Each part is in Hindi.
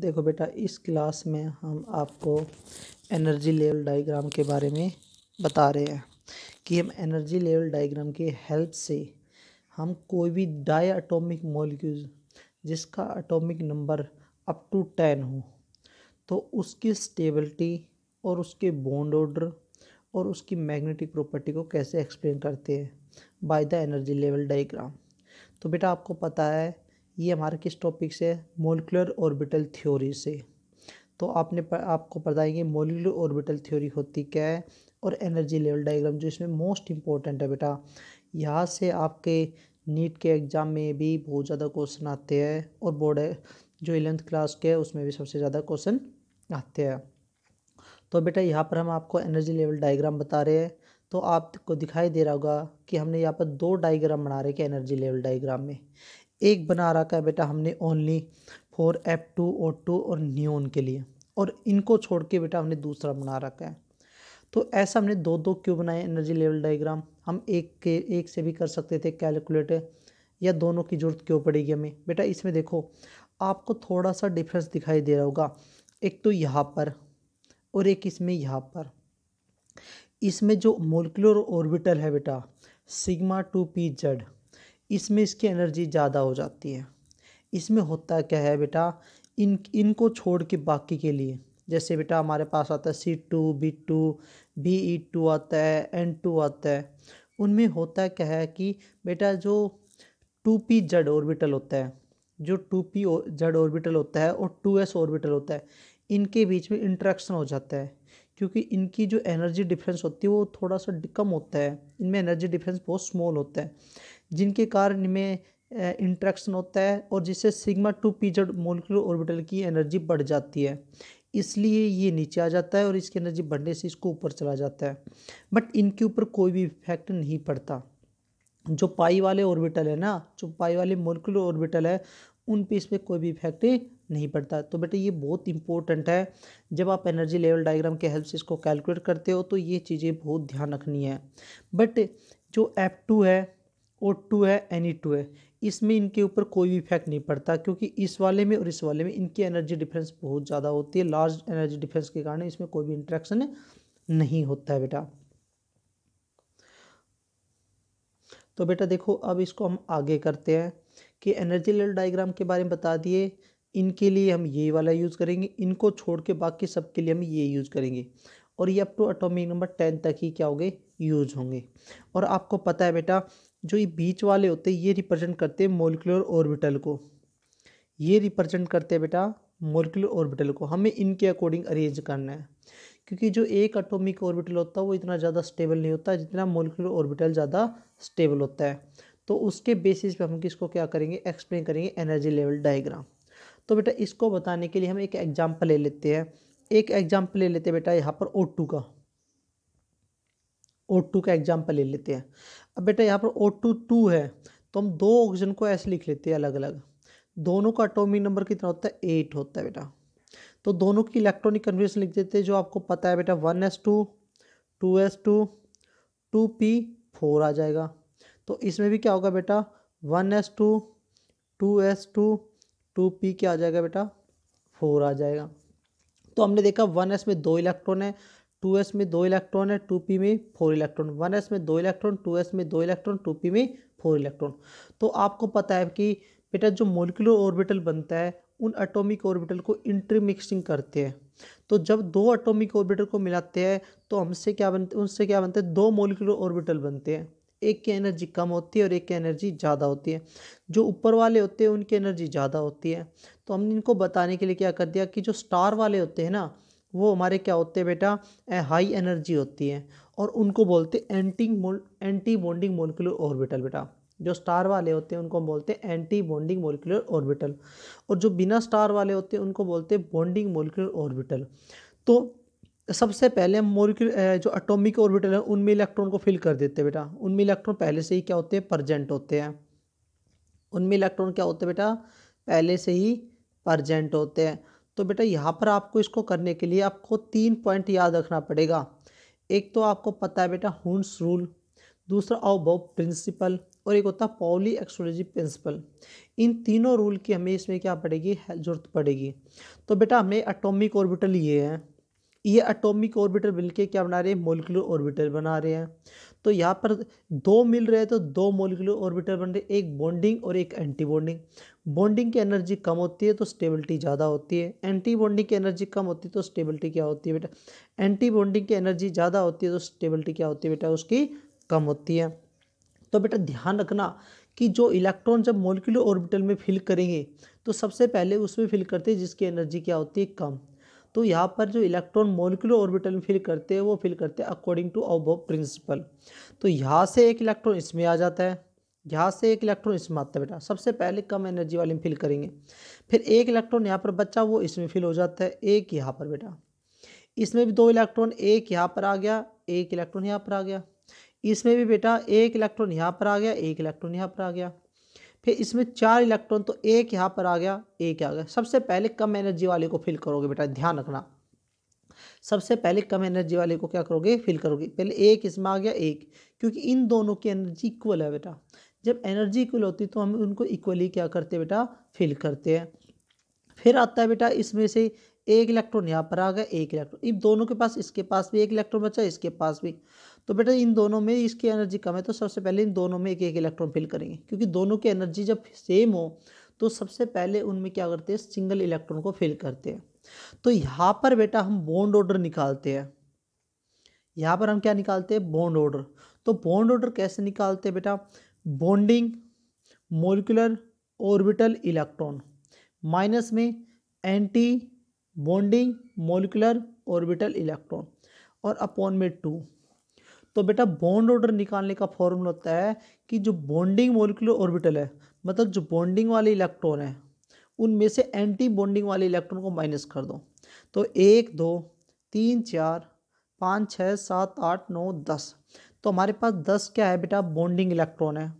देखो बेटा इस क्लास में हम आपको एनर्जी लेवल डायग्राम के बारे में बता रहे हैं कि हम एनर्जी लेवल डायग्राम के हेल्प से हम कोई भी डाई अटोमिक मोलिक्यूल जिसका atomic number up to ten हो तो उसकी स्टेबिलिटी और उसके बॉन्ड ऑर्डर और उसकी मैग्नेटिक प्रॉपर्टी को कैसे एक्सप्लेन करते हैं by the energy level diagram तो बेटा आपको पता है ये हमारा किस टॉपिक से मोलिकुलर ऑर्बिटल थ्योरी से तो आपने पर, आपको बताएंगे मोलिकुलर ऑर्बिटल थ्योरी होती क्या है और एनर्जी लेवल डायग्राम जो इसमें मोस्ट इम्पॉर्टेंट है बेटा यहाँ से आपके नीट के एग्ज़ाम में भी बहुत ज़्यादा क्वेश्चन आते हैं और बोर्ड जो एलेंथ क्लास के है उसमें भी सबसे ज़्यादा क्वेश्चन आते हैं तो बेटा यहाँ पर हम आपको एनर्जी लेवल डायग्राम बता रहे हैं तो आपको दिखाई दे रहा होगा कि हमने यहाँ पर दो डायग्राम बना रखे एनर्जी लेवल डायग्राम में एक बना रखा है बेटा हमने only four F two O two और न्यून के लिए और इनको छोड़ के बेटा हमने दूसरा बना रखा है तो ऐसा हमने दो दो क्यों बनाए एनर्जी लेवल डायग्राम हम एक के एक से भी कर सकते थे कैलकुलेट या दोनों की ज़रूरत क्यों पड़ेगी हमें बेटा इसमें देखो आपको थोड़ा सा डिफरेंस दिखाई दे रहा होगा एक तो यहाँ पर और एक इसमें यहाँ पर इसमें जो मोलिकुलर ऑर्बिटल है बेटा सिग्मा टू पी जेड इसमें इसकी एनर्जी ज़्यादा हो जाती है इसमें होता क्या है बेटा इन इनको छोड़ के बाकी के लिए जैसे बेटा हमारे पास आता है C two B two B E two आता है एन टू आता है उनमें होता क्या है कि बेटा जो टू पी जड ऑर्बिटल होता है जो टू पी जड ऑर्बिटल होता है और टू एस ऑर्बिटल होता है इनके बीच में इंट्रैक्शन हो जाता है क्योंकि इनकी जो एनर्जी डिफरेंस होती है वो थोड़ा सा कम होता है इनमें एनर्जी डिफरेंस बहुत स्मॉल होता है जिनके कारण में इंट्रैक्शन होता है और जिससे sigma two P Z molecular orbital की एनर्जी बढ़ जाती है इसलिए ये नीचे आ जाता है और इसकी एनर्जी बढ़ने से इसको ऊपर चला जाता है बट इनके ऊपर कोई भी इफेक्ट नहीं पड़ता जो पाई वाले ऑर्बिटल है ना जो पाई वाले मोलिकुलर ऑर्बिटल है उन पे पर कोई भी इफेक्ट नहीं पड़ता तो बेटा ये बहुत इंपॉर्टेंट है जब आप एनर्जी लेवल डायग्राम के हेल्प से इसको कैलकुलेट करते हो तो ये चीज़ें बहुत ध्यान रखनी है बट जो एफ टू है ओ टू है एन ई टू है इसमें इनके ऊपर कोई भी इफेक्ट नहीं पड़ता क्योंकि इस वाले में और इस वाले में इनकी एनर्जी डिफरेंस बहुत ज़्यादा होती है लार्ज एनर्जी डिफरेंस के कारण इसमें कोई भी इंट्रैक्शन नहीं होता है बेटा तो बेटा देखो अब इसको हम आगे करते हैं कि एनर्जी लेवल डायग्राम के बारे में बता दिए इनके लिए हम ये वाला यूज़ करेंगे इनको छोड़ के बाकी सब के लिए हम ये यूज़ करेंगे और ये up to atomic number ten तक ही क्या होंगे यूज होंगे और आपको पता है बेटा जो ये बीच वाले होते हैं ये रिप्रेजेंट करते हैं मोलिकुलर ऑर्बिटल को ये रिप्रेजेंट करते हैं बेटा मोलिकुलर ऑर्बिटल को हमें इनके अकॉर्डिंग अरेंज करना है क्योंकि जो एक अटोमिक ऑर्बिटल होता है वो इतना ज़्यादा स्टेबल नहीं होता जितना मोलिकुलर ऑर्बिटल ज़्यादा स्टेबल होता है तो उसके बेसिस पे हम किसको क्या करेंगे एक्सप्लेन करेंगे एनर्जी लेवल डायग्राम तो बेटा इसको बताने के लिए हम एक एग्जाम्पल ले लेते हैं एक एग्जाम्पल ले लेते हैं बेटा यहाँ पर ओ का ओ का एग्जाम्पल ले लेते हैं अब बेटा यहाँ पर ओ टू टू है तो हम दो ऑक्सीजन को ऐसे लिख लेते हैं अलग अलग दोनों का अटोमिक नंबर कितना होता है एट होता है बेटा तो दोनों की इलेक्ट्रॉनिक कन्वेंशन लिख देते हैं जो आपको पता है बेटा one S two two S two two P four आ जाएगा तो इसमें भी क्या होगा बेटा one S two two S two two P क्या आ जाएगा बेटा फोर आ जाएगा तो हमने देखा वन एस में दो इलेक्ट्रॉन है टू एस में दो इलेक्ट्रॉन है टू पी में फोर इलेक्ट्रॉन वन एस में दो इलेक्ट्रॉन टू एस में दो इलेक्ट्रॉन टू पी में फोर इलेक्ट्रॉन तो आपको पता है कि बेटा जो मोलिकुलर ऑर्बिटल बनता है उन एटॉमिक ऑर्बिटल को इंटरमिक्सिंग करते हैं तो जब दो एटॉमिक ऑर्बिटल को मिलाते हैं तो हमसे क्या बनते उनसे क्या बनते हैं दो मोलिकुलर ऑर्बिटल बनते हैं एक की एनर्जी कम होती है और एक की एनर्जी ज़्यादा होती है जो ऊपर वाले होते हैं उनकी एनर्जी ज़्यादा होती है तो हमने इनको बताने के लिए क्या कर दिया कि जो स्टार वाले होते हैं ना वो हमारे क्या होते हैं बेटा हाई एनर्जी होती है और उनको बोलते हैं anti anti bonding molecular orbital बेटा जो स्टार वाले होते हैं उनको हम बोलते हैं एंटी बॉन्डिंग मोलिकुलर ऑर्बिटल और जो बिना स्टार वाले होते हैं उनको बोलते हैं बॉन्डिंग मोलिकुलर ऑर्बिटल तो सबसे पहले हम मोलिकुलर जो अटोमिक ऑर्बिटल है उनमें इलेक्ट्रॉन को फिल कर देते हैं बेटा उनमें इलेक्ट्रॉन पहले से ही क्या होते हैं प्रजेंट होते हैं उनमें इलेक्ट्रॉन क्या होते हैं बेटा पहले से ही प्रजेंट होते हैं तो बेटा यहाँ पर आपको इसको करने के लिए आपको तीन पॉइंट याद रखना पड़ेगा एक तो आपको पता है बेटा हुंस रूल दूसरा अवभव प्रिंसिपल और एक होता है पॉली एक्सोलॉजी प्रिंसिपल इन तीनों रूल की हमें इसमें क्या पड़ेगी जरूरत पड़ेगी तो बेटा हमें अटोमिक ऑर्बिटल लिए हैं ये अटोमिक ऑर्बिटल मिलके क्या बना रहे हैं मोलिकुलर ऑर्बिटल बना रहे हैं तो यहाँ पर दो मिल रहे हैं तो दो मोलिकुलर ऑर्बिटल बन रहे एक बॉन्डिंग और एक एंटी बॉन्डिंग बॉन्डिंग की एनर्जी कम होती है तो स्टेबिलिटी ज़्यादा होती है एंटी बॉन्डिंग की एनर्जी कम होती है तो स्टेबिलिटी क्या होती है बेटा एंटी बॉन्डिंग की एनर्जी ज़्यादा होती है तो स्टेबिलिटी क्या होती है बेटा उसकी कम होती है तो बेटा ध्यान रखना कि जो इलेक्ट्रॉन जब मोलिकुलर ऑर्बिटल में फिल करेंगे तो सबसे पहले उसमें फिल करते हैं जिसकी एनर्जी क्या होती है कम तो यहाँ पर जो इलेक्ट्रॉन मोलिकुलर ऑर्बिटल में फिल करते हैं वो फिल करते हैं अकॉर्डिंग टू अब प्रिंसिपल तो यहाँ से एक इलेक्ट्रॉन इसमें आ जाता है यहाँ से एक इलेक्ट्रॉन इसमें आता है बेटा सबसे पहले कम एनर्जी वाले में फिल करेंगे फिर एक इलेक्ट्रॉन यहाँ पर बच्चा वो इसमें फिल हो जाता है एक यहाँ पर बेटा इसमें भी दो इलेक्ट्रॉन एक यहाँ पर आ गया एक इलेक्ट्रॉन यहाँ पर आ गया इसमें भी बेटा एक इलेक्ट्रॉन यहाँ पर आ गया एक इलेक्ट्रॉन यहाँ पर आ गया फिर इसमें चार इलेक्ट्रॉन तो एक यहाँ पर आ गया एक आ गया सबसे पहले कम एनर्जी वाले को फिल करोगे बेटा ध्यान रखना सबसे पहले कम एनर्जी वाले को क्या करोगे फिल करोगे पहले एक इसमें आ गया एक क्योंकि इन दोनों की एनर्जी इक्वल है बेटा जब एनर्जी इक्वल होती है तो हम उनको इक्वली क्या करते बेटा फिल करते हैं फिर आता है बेटा इसमें से एक इलेक्ट्रॉन यहाँ पर आ गया एक इलेक्ट्रॉन इन दोनों के पास इसके पास भी एक इलेक्ट्रॉन बचा इसके पास भी तो बेटा इन दोनों में इसकी एनर्जी कम है तो सबसे पहले इन दोनों में एक एक इलेक्ट्रॉन फिल करेंगे क्योंकि दोनों की एनर्जी जब सेम हो तो सबसे पहले उनमें क्या करते हैं सिंगल इलेक्ट्रॉन को फिल करते हैं तो यहाँ पर बेटा हम बॉन्ड ऑर्डर निकालते हैं यहाँ पर हम क्या निकालते हैं बॉन्ड ऑर्डर तो बॉन्ड ऑर्डर कैसे निकालते हैं बेटा bonding molecular orbital electron minus में anti bonding molecular orbital electron और अपॉन में टू तो बेटा बॉन्ड ऑर्डर निकालने का फॉर्मूला होता है कि जो बॉन्डिंग मोलिकुलर ऑर्बिटल है मतलब जो बॉन्डिंग वाले इलेक्ट्रॉन है उनमें से एंटी बॉन्डिंग वाले इलेक्ट्रॉन को माइनस कर दो तो एक दो तीन चार पाँच छः सात आठ नौ दस तो हमारे पास दस क्या है बेटा बॉन्डिंग इलेक्ट्रॉन है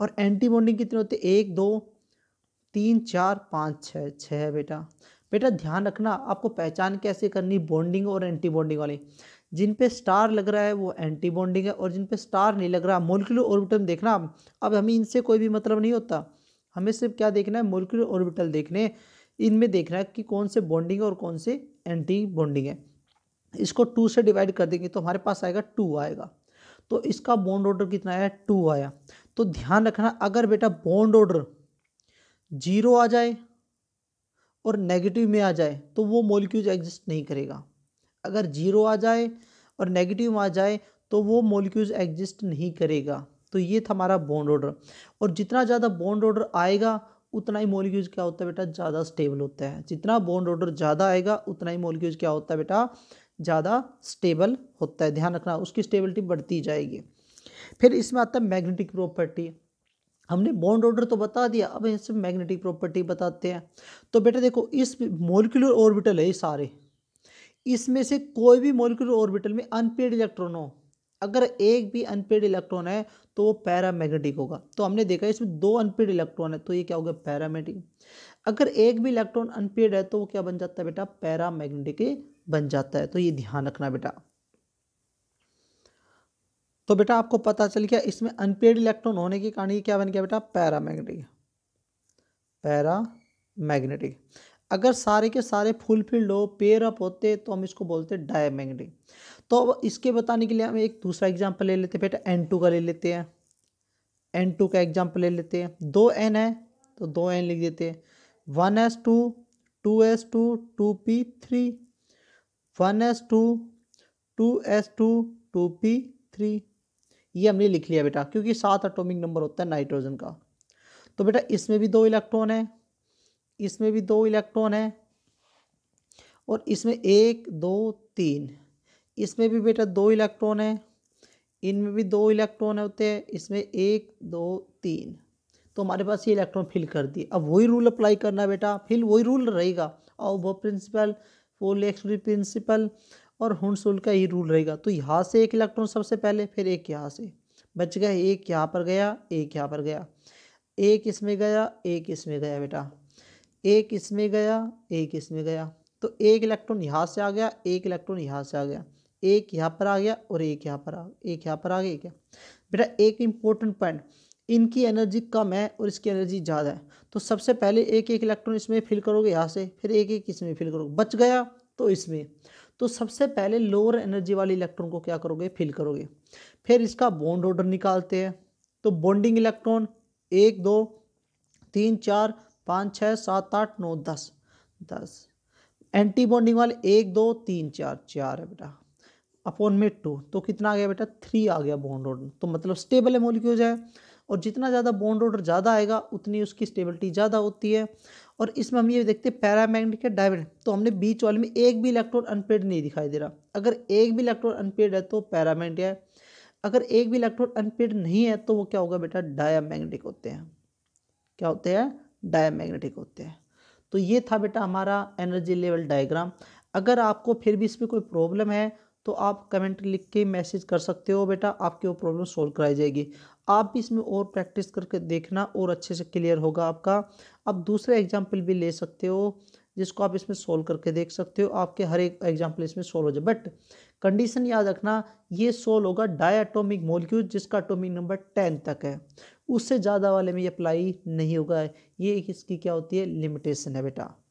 और एंटी बॉन्डिंग कितने होते हैं एक दो तीन चार पाँच छः छः है बेटा बेटा ध्यान रखना आपको पहचान कैसे करनी बॉन्डिंग और एंटी बॉन्डिंग वाली जिन पे स्टार लग रहा है वो एंटी बॉन्डिंग है और जिन पे स्टार नहीं लग रहा मोलिकुलर ऑर्बिटल देखना अब हमें इनसे कोई भी मतलब नहीं होता हमें सिर्फ क्या देखना है मोलिकुलर ऑर्बिटल देखने इनमें देखना है कि कौन से बॉन्डिंग और कौन से एंटी बॉन्डिंग है इसको टू से डिवाइड कर देंगे तो हमारे पास आएगा टू आएगा तो इसका बॉन्ड ऑर्डर कितना आया टू आया तो ध्यान रखना अगर बेटा बॉन्ड ऑर्डर जीरो आ जाए और नेगेटिव में आ जाए तो वो मॉलिक्यूल एग्जिस्ट नहीं करेगा अगर जीरो आ जाए और नेगेटिव आ जाए तो वो मॉलिक्यूल एग्जिस्ट नहीं करेगा तो ये था हमारा बॉन्ड ऑर्डर और जितना ज़्यादा बॉन्ड ऑर्डर आएगा उतना ही मोलिक्यूज क्या होता है बेटा ज़्यादा स्टेबल होता है जितना बॉन्ड ऑर्डर ज़्यादा आएगा उतना ही मोलिक्यूज क्या होता है बेटा ज़्यादा स्टेबल होता है ध्यान रखना उसकी स्टेबिलिटी बढ़ती जाएगी फिर इसमें आता है मैग्नेटिक प्रॉपर्टी हमने बॉन्ड ऑर्डर तो बता दिया अब इसमें मैग्नेटिक प्रॉपर्टी बताते हैं तो बेटा देखो इस मोलिकुलर ऑर्बिटल है ये सारे इसमें से कोई भी मोलिकुलर ऑर्बिटल में अनपेड इलेक्ट्रॉन हो अगर एक भी अनपेड इलेक्ट्रॉन है तो वो पैरामैग्नेटिक होगा तो हमने देखा इसमें दो अनपेड इलेक्ट्रॉन है तो ये क्या होगा पैरामैग्नेटिक अगर एक भी इलेक्ट्रॉन अनपेड है तो वो क्या बन जाता है बेटा पैरामैग्नेटिक बन जाता है तो ये ध्यान रखना बेटा तो बेटा आपको पता चल गया इसमें अनपेड इलेक्ट्रॉन होने के कारण ये क्या बन गया बेटा पैरा मैग्नेटिक पैरा मैग्नेटिक अगर सारे के सारे फुल फील्ड हो पेयर अप होते तो हम इसको बोलते हैं डायमैग्नेटिक तो अब इसके बताने के लिए हम एक दूसरा एग्जाम्पल ले लेते हैं बेटा एन टू का ले लेते हैं एन टू का एग्जाम्पल ले लेते हैं दो एन है तो दो एन लिख देते हैं one S two two S two two P three one S two two S two two P three ये हमने लिख लिया बेटा क्योंकि सात एटॉमिक नंबर होता है नाइट्रोजन का तो बेटा इसमें भी दो इलेक्ट्रॉन है इसमें भी दो इलेक्ट्रॉन है और इसमें एक दो तीन इसमें भी बेटा दो इलेक्ट्रॉन है इनमें भी दो इलेक्ट्रॉन होते हैं इसमें एक दो तीन तो हमारे पास ये इलेक्ट्रॉन फिल कर दिए अब वही रूल अप्लाई करना बेटा फिर वही रूल रहेगा और वो प्रिंसिपल फोर एक्सप्री प्रिंसिपल और हुनसुल का ही रूल रहेगा तो यहाँ से एक इलेक्ट्रॉन सबसे पहले फिर एक यहाँ से बच गया एक यहाँ पर गया एक यहाँ पर गया एक इसमें गया एक इसमें गया बेटा एक इसमें गया एक इसमें गया तो एक इलेक्ट्रॉन यहाँ से आ गया एक इलेक्ट्रॉन यहाँ से आ गया एक यहाँ पर आ गया और एक यहाँ पर आ गया एक यहाँ पर आ गया क्या बेटा एक इम्पोर्टेंट पॉइंट इनकी एनर्जी कम है और इसकी एनर्जी ज़्यादा है तो सबसे पहले एक एक इलेक्ट्रॉन इसमें फिल करोगे यहाँ से फिर एक एक इसमें फिल करोगे बच गया तो इसमें तो सबसे पहले लोअर एनर्जी वाले इलेक्ट्रॉन को क्या करोगे फिल करोगे फिर इसका बॉन्ड ऑर्डर निकालते हैं तो बॉन्डिंग इलेक्ट्रॉन एक दो तीन चार पाँच छः सात आठ नौ दस दस एंटी बॉन्डिंग वाले एक दो तीन चार चार है बेटा अपॉन में टू तो कितना आ गया बेटा थ्री आ गया बॉन्ड ऑर्डर तो मतलब स्टेबल है मोलिक्यूल्स है और जितना ज़्यादा बॉन्ड ऑर्डर ज़्यादा आएगा उतनी उसकी स्टेबिलिटी ज़्यादा होती है और इसमें हम ये देखते हैं पैरामैग्नेटिक डायमंड तो हमने बीच वाले में एक भी इलेक्ट्रॉन अनपेड नहीं दिखाई दे रहा अगर एक भी इलेक्ट्रॉन अनपेड है तो पैरामैग्नेटिक है अगर एक भी इलेक्ट्रॉन अनपेड नहीं है तो वो क्या होगा बेटा डायामैग्नेटिक होते हैं क्या होते हैं डायामैग्नेटिक होते हैं तो ये था बेटा हमारा एनर्जी लेवल डायग्राम अगर आपको फिर भी इसमें कोई प्रॉब्लम है तो आप कमेंट लिख के मैसेज कर सकते हो बेटा आपकी वो प्रॉब्लम सोल्व कराई जाएगी आप भी इसमें और प्रैक्टिस करके देखना और अच्छे से क्लियर होगा आपका आप दूसरे एग्जाम्पल भी ले सकते हो जिसको आप इसमें सोल्व करके देख सकते हो आपके हर एक एग्जाम्पल इसमें सोल्व हो जाए बट कंडीशन याद रखना ये सोल्व होगा डायाटोमिक मोलिक्यूल जिसका एटोमिक नंबर टेन तक है उससे ज़्यादा वाले में ये अप्लाई नहीं होगा ये इसकी क्या होती है लिमिटेशन है बेटा